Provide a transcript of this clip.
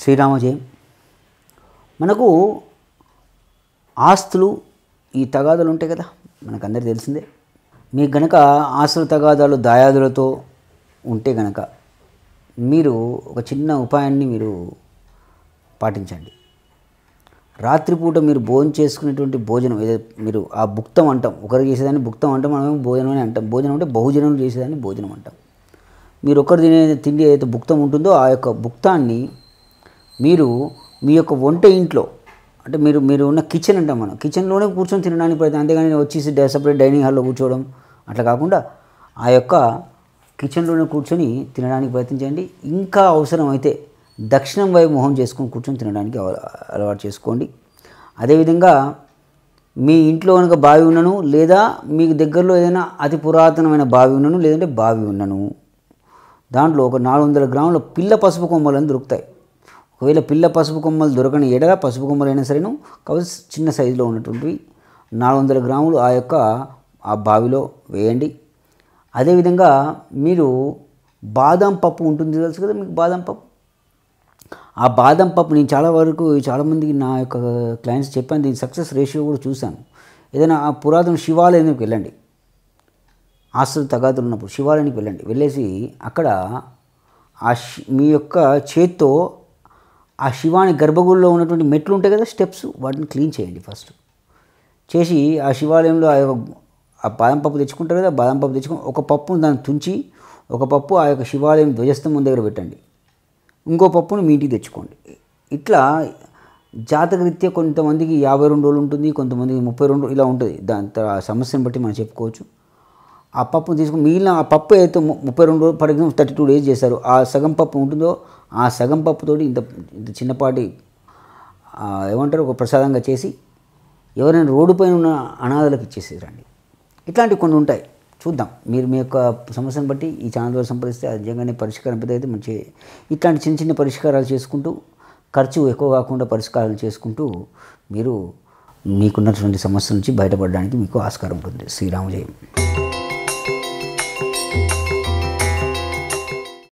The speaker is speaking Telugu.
శ్రీరామజయం మనకు ఆస్తులు ఈ తగాదులు ఉంటాయి కదా మనకందరికీ తెలిసిందే మీకు గనక ఆస్తుల తగాదాలు దాయాదులతో ఉంటే గనక మీరు ఒక చిన్న ఉపాయాన్ని మీరు పాటించండి రాత్రిపూట మీరు భోజనం చేసుకునేటువంటి భోజనం ఏదో మీరు ఆ భుక్తం అంటాం ఒకరు చేసేదాన్ని భుక్తం అంటాం మనం భోజనం అని అంటాం భోజనం అంటే బహుజనం చేసేదాన్ని భోజనం అంటాం మీరు ఒకరు తినే తిండి ఏదైతే భుక్తం ఉంటుందో ఆ యొక్క భుక్తాన్ని మీరు మీ యొక్క వంట ఇంట్లో అంటే మీరు మీరు ఉన్న కిచెన్ అంటాం మనం కిచెన్లోనే కూర్చొని తినడానికి ప్రయత్నం అంతేగాని వచ్చేసి సపరేట్ డైనింగ్ హాల్లో కూర్చోవడం అట్లా కాకుండా ఆ యొక్క కిచెన్లోనే కూర్చొని తినడానికి ప్రయత్నం చేయండి ఇంకా అవసరమైతే దక్షిణం వైపు మొహం చేసుకొని కూర్చొని తినడానికి అలవాటు చేసుకోండి అదేవిధంగా మీ ఇంట్లో కనుక బావి ఉన్నను లేదా మీకు దగ్గరలో ఏదైనా అతి పురాతనమైన బావి ఉన్నను లేదంటే బావి ఉన్నను దాంట్లో ఒక నాలుగు వందల గ్రాముల పిల్ల పసుపు కొమ్మలను దొరుకుతాయి ఒకవేళ పిల్ల పసుపు కొమ్మలు దొరకని ఎడల పసుపు కొమ్మలు అయినా సరేను కాబట్టి చిన్న సైజులో ఉన్నటువంటివి నాలుగు వందల గ్రాములు ఆ యొక్క ఆ బావిలో వేయండి అదేవిధంగా మీరు బాదం పప్పు ఉంటుంది తెలుసు కదా మీకు బాదం పప్పు ఆ బాదం పప్పు నేను చాలా వరకు చాలామందికి నా యొక్క క్లయింట్స్ చెప్పాను దీని సక్సెస్ రేషియో కూడా చూశాను ఏదైనా ఆ పురాతన శివాలయానికి వెళ్ళండి ఆస్తులు తగాదులు ఉన్నప్పుడు శివాలయానికి వెళ్ళండి వెళ్ళేసి అక్కడ ఆ మీ యొక్క చేత్తో ఆ శివాని గర్భగుడిలో ఉన్నటువంటి మెట్లు ఉంటాయి కదా స్టెప్స్ వాటిని క్లీన్ చేయండి ఫస్ట్ చేసి ఆ శివాలయంలో ఆ ఆ బాదం పప్పు తెచ్చుకుంటారు కదా బాదం పప్పు తెచ్చుకుని ఒక పప్పును దాన్ని తుంచి ఒక పప్పు ఆ యొక్క శివాలయం ధ్వజస్తంభం దగ్గర పెట్టండి ఇంకో పప్పును మీ ఇంటికి తెచ్చుకోండి ఇట్లా జాతకరీత్యా కొంతమందికి యాభై రెండు రోజులు ఉంటుంది కొంతమందికి ముప్పై రెండు ఇలా ఉంటుంది దాని సమస్యను బట్టి మనం చెప్పుకోవచ్చు ఆ పప్పును తీసుకుని మిగిలిన ఆ పప్పు అయితే ముప్పై రెండు రోజులు ఎగ్జాంపుల్ థర్టీ టూ డేస్ చేశారు ఆ సగం పప్పు ఉంటుందో ఆ సగం పప్పుతో ఇంత ఇంత చిన్నపాటి ఏమంటారు ఒక ప్రసాదంగా చేసి ఎవరైనా రోడ్డుపైన ఉన్న అనాథలకు ఇచ్చేసేదండి ఇట్లాంటివి కొన్ని ఉంటాయి చూద్దాం మీరు మీ యొక్క సమస్యను బట్టి ఈ ఛానల్ ద్వారా సంప్రదిస్తే నిజంగానే పరిష్కారం పెద్ద అయితే మంచి ఇట్లాంటి చిన్న చిన్న పరిష్కారాలు చేసుకుంటూ ఖర్చు ఎక్కువ కాకుండా పరిష్కారాలు చేసుకుంటూ మీరు మీకున్నటువంటి సమస్య నుంచి బయటపడడానికి మీకు ఆస్కారం ఉంటుంది శ్రీరామజయం